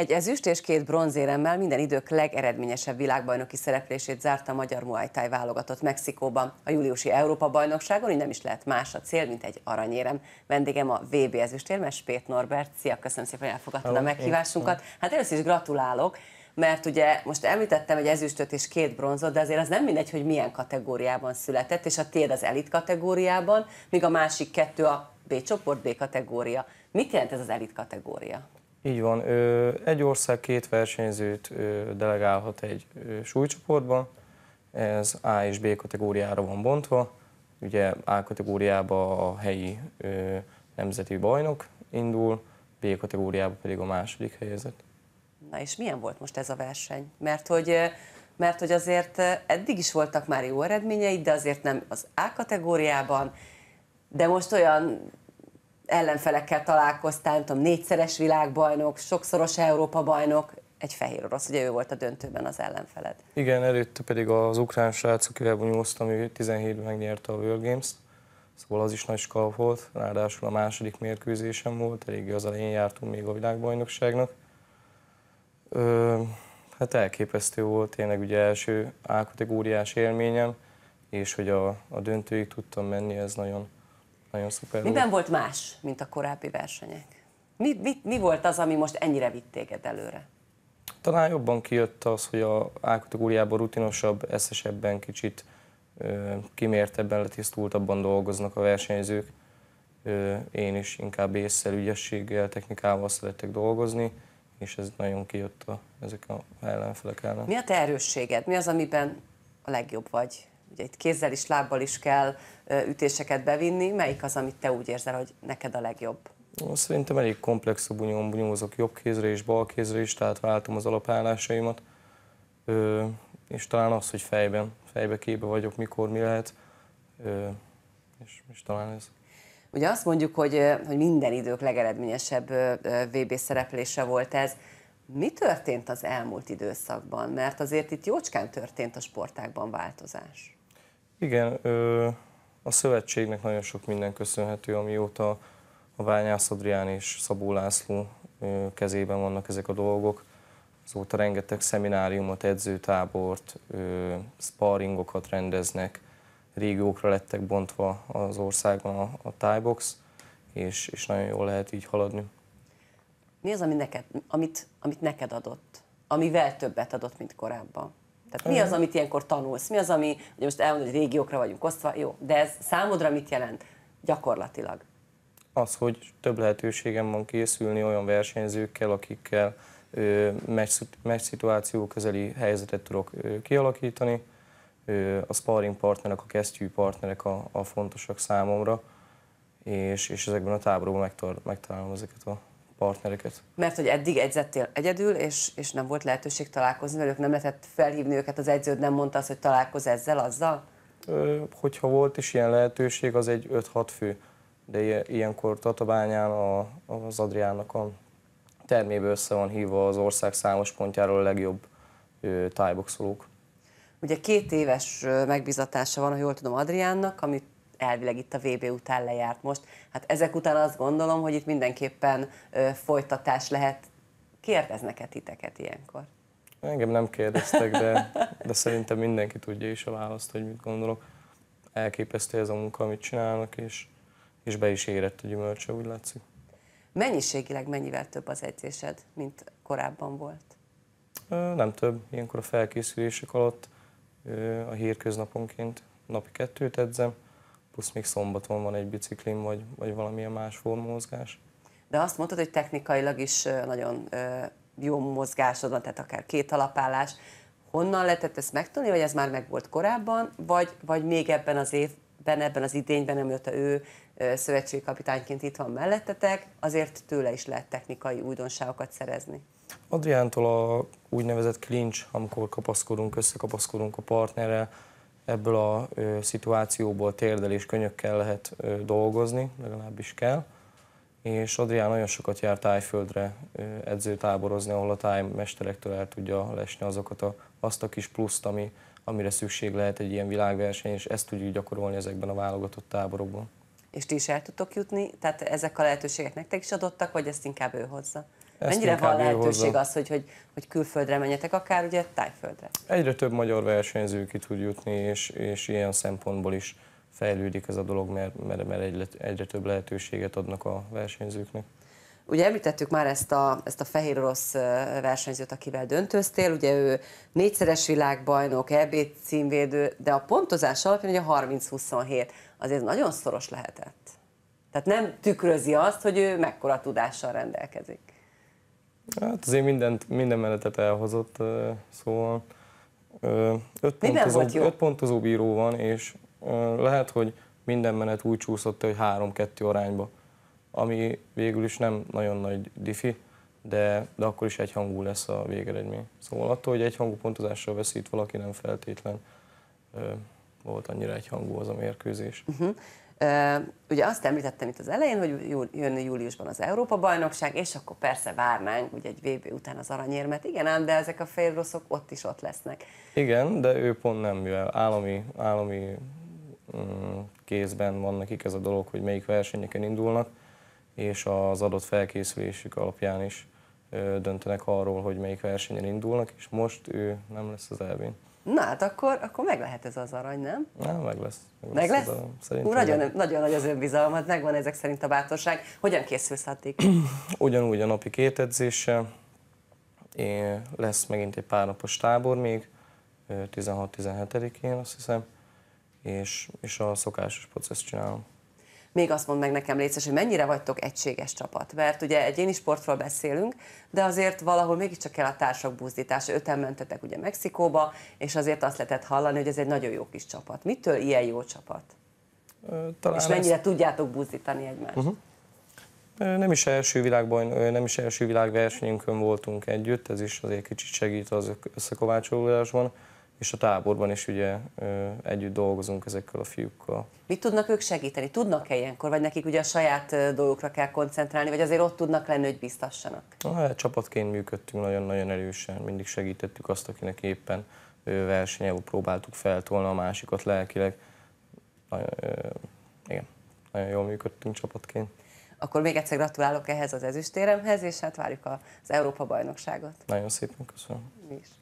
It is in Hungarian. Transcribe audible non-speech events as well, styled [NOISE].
Egy ezüst és két bronzéremmel minden idők legeredményesebb világbajnoki szereplését zárt a magyar Muay Thai válogatott Mexikóban. A júliusi Európa-bajnokságon így nem is lehet más a cél, mint egy aranyérem. Vendégem a VB ezüstérmes Pét Norbert. Szia, köszönöm szépen, hogy elfogadtad a meghívásunkat. Hát először is gratulálok, mert ugye most említettem egy ezüstöt és két bronzot, de azért az nem mindegy, hogy milyen kategóriában született, és a tiéd az elit kategóriában, míg a másik kettő a B csoport, B kategória. Mit jelent ez az elit kategória? Így van. Egy ország két versenyzőt delegálhat egy súlycsoportba. Ez A és B kategóriára van bontva. Ugye A kategóriába a helyi nemzeti bajnok indul, B kategóriába pedig a második helyezett. Na és milyen volt most ez a verseny? Mert hogy, mert hogy azért eddig is voltak már jó eredményeid, de azért nem az A kategóriában, de most olyan ellenfelekkel találkoztál, nem tudom, négyszeres világbajnok, sokszoros Európa-bajnok, egy fehér orosz, ugye ő volt a döntőben az ellenfeled. Igen, előtte pedig az ukrán srác, akivel bunyóztam, ő 17-ben megnyerte a World Games-t, szóval az is nagy skalp volt, ráadásul a második mérkőzésem volt, eléggé az elején jártunk még a világbajnokságnak. Ö, hát elképesztő volt tényleg ugye első A kategóriás élményem, és hogy a, a döntőig tudtam menni, ez nagyon, nagyon szuper Miben volt. volt más, mint a korábbi versenyek. Mi, mi, mi volt az, ami most ennyire vitt téged előre? Talán jobban kijött az, hogy a A-kategóriában rutinosabb, eszesebben, kicsit ö, kimértebben, letisztultabban dolgoznak a versenyzők. Ö, én is inkább észszel, ügyességgel, technikával szeretek dolgozni, és ez nagyon kijött a, ezek a ellenfelek ellen. Mi a te erősséged? Mi az, amiben a legjobb vagy? ugye itt kézzel is, lábbal is kell ütéseket bevinni, melyik az, amit te úgy érzel, hogy neked a legjobb? Szerintem elég komplex a bunyom, bunyózok jobb kézre és bal kézre is, tehát váltom az alapállásaimat, Ö, és talán az, hogy fejben, fejbe képbe vagyok, mikor mi lehet, Ö, és, és talán ez. Ugye azt mondjuk, hogy, hogy minden idők legeredményesebb VB szereplése volt ez. Mi történt az elmúlt időszakban? Mert azért itt jócskán történt a sportákban változás. Igen, ö, a szövetségnek nagyon sok minden köszönhető, amióta a Ványász Adrián és Szabó László ö, kezében vannak ezek a dolgok. Azóta rengeteg szemináriumot, edzőtábort, ö, sparringokat rendeznek, régiókra lettek bontva az országban a, a tájbox, és, és nagyon jól lehet így haladni. Mi az, ami neked, amit, amit neked adott? Amivel többet adott, mint korábban? Tehát mi az, amit ilyenkor tanulsz? Mi az, ami, ugye most elmondod, hogy régiókra vagyunk osztva, jó, de ez számodra mit jelent gyakorlatilag? Az, hogy több lehetőségem van készülni olyan versenyzőkkel, akikkel meccs szituáció közeli helyzetet tudok ö, kialakítani. Ö, a sparring partnerek, a kesztyű partnerek a, a fontosak számomra, és, és ezekben a táborokban megtalálom ezeket a partnereket. Mert hogy eddig edzettél egyedül, és, és nem volt lehetőség találkozni velük, nem lehetett felhívni őket, az edződ nem mondta azt, hogy találkozz ezzel, azzal? Ö, hogyha volt is ilyen lehetőség, az egy 5-6 fő, de ilyenkor Tatabányán a, az Adriának a termébe össze van hívva az ország számos pontjáról a legjobb tájboxolók. Ugye két éves megbizatása van, ha jól tudom, Adriánnak, amit elvileg itt a VB után lejárt most. Hát ezek után azt gondolom, hogy itt mindenképpen folytatás lehet. Kérdeznek-e titeket ilyenkor? Engem nem kérdeztek, de, de szerintem mindenki tudja is a választ, hogy mit gondolok. Elképesztő ez a munka, amit csinálnak, és, és be is érett a gyümölcse, úgy látszik. Mennyiségileg mennyivel több az edzésed, mint korábban volt? Nem több. Ilyenkor a felkészülések alatt a hírköznaponként napi kettőt edzem, plusz még szombaton van egy biciklim, vagy, vagy valamilyen más mozgás De azt mondtad, hogy technikailag is nagyon jó mozgásod van, tehát akár két alapállás. Honnan lehetett ezt megtanulni, vagy ez már megvolt korábban, vagy, vagy még ebben az évben, ebben az idényben, amióta ő szövetségkapitányként itt van mellettetek, azért tőle is lehet technikai újdonságokat szerezni. Adriántól a úgynevezett clinch, amikor kapaszkodunk, összekapaszkodunk a partnerrel, ebből a ö, szituációból térdel és könyökkel lehet ö, dolgozni, legalábbis kell. És Adrián nagyon sokat jár tájföldre ö, edzőtáborozni, ahol a tájmesterektől el tudja lesni azokat a, azt a kis pluszt, ami, amire szükség lehet egy ilyen világverseny, és ezt tudjuk gyakorolni ezekben a válogatott táborokban. És ti is el tudtok jutni? Tehát ezek a lehetőségek nektek is adottak, vagy ezt inkább ő hozza? Ezt Mennyire van lehetőség az, hogy, hogy, hogy külföldre menjetek, akár ugye tájföldre? Egyre több magyar versenyző ki tud jutni, és, és ilyen szempontból is fejlődik ez a dolog, mert, mert, mert egyre, egyre több lehetőséget adnak a versenyzőknek. Ugye említettük már ezt a, ezt a fehér orosz versenyzőt, akivel döntöztél, ugye ő négyszeres világbajnok, EB címvédő, de a pontozás alapján ugye 30-27, azért nagyon szoros lehetett. Tehát nem tükrözi azt, hogy ő mekkora tudással rendelkezik. Hát azért mindent, minden menetet elhozott, szóval öt pontozó, öt pontozó bíró van, és lehet, hogy minden menet úgy csúszott, hogy 3-2 arányba, ami végül is nem nagyon nagy difi, de, de akkor is egyhangú lesz a végeredmény. Szóval attól, hogy egyhangú pontozással veszít valaki, nem feltétlen volt annyira egyhangú az a mérkőzés. Uh-huh. Ugye azt említettem itt az elején, hogy jön júliusban az Európa-bajnokság, és akkor persze várnánk ugye egy VB után az aranyérmet. Igen ám, de ezek a félroszok ott is ott lesznek. Igen, de ő pont nem, mivel állami, állami mm, kézben van nekik ez a dolog, hogy melyik versenyeken indulnak, és az adott felkészülésük alapján is döntenek arról, hogy melyik versenyen indulnak, és most ő nem lesz az elvén. Na hát akkor, akkor meg lehet ez az arany, nem? Na, meg lesz. Meg, meg lesz? lesz? Ú, nagyon, nagyon nagy az önbizalom, hát megvan ezek szerint a bátorság. Hogyan készülsz addig? [CLEARS THROAT] Ugyanúgy a napi két edzése. Én lesz megint egy pár napos tábor még, 16-17-én azt hiszem, és, és a szokásos processzt csinálom még azt mond meg nekem létszes, hogy mennyire vagytok egységes csapat. Mert ugye egyéni sportról beszélünk, de azért valahol mégiscsak kell a társak buzdítása. Öten mentetek ugye Mexikóba, és azért azt lehetett hallani, hogy ez egy nagyon jó kis csapat. Mitől ilyen jó csapat? Talán és mennyire ezt... tudjátok buzdítani egymást? Uh-huh. Nem is első világban, nem is első világversenyünkön voltunk együtt, ez is azért kicsit segít az összekovácsolódásban és a táborban is ugye együtt dolgozunk ezekkel a fiúkkal. Mit tudnak ők segíteni? Tudnak-e ilyenkor, vagy nekik ugye a saját dolgokra kell koncentrálni, vagy azért ott tudnak lenni, hogy biztassanak? Hát, csapatként működtünk nagyon-nagyon erősen, mindig segítettük azt, akinek éppen versenyevú próbáltuk feltolni a másikat lelkileg. Nagyon, igen, nagyon jól működtünk csapatként. Akkor még egyszer gratulálok ehhez az ezüstéremhez, és hát várjuk az Európa-bajnokságot. Nagyon szépen köszönöm. Mi is.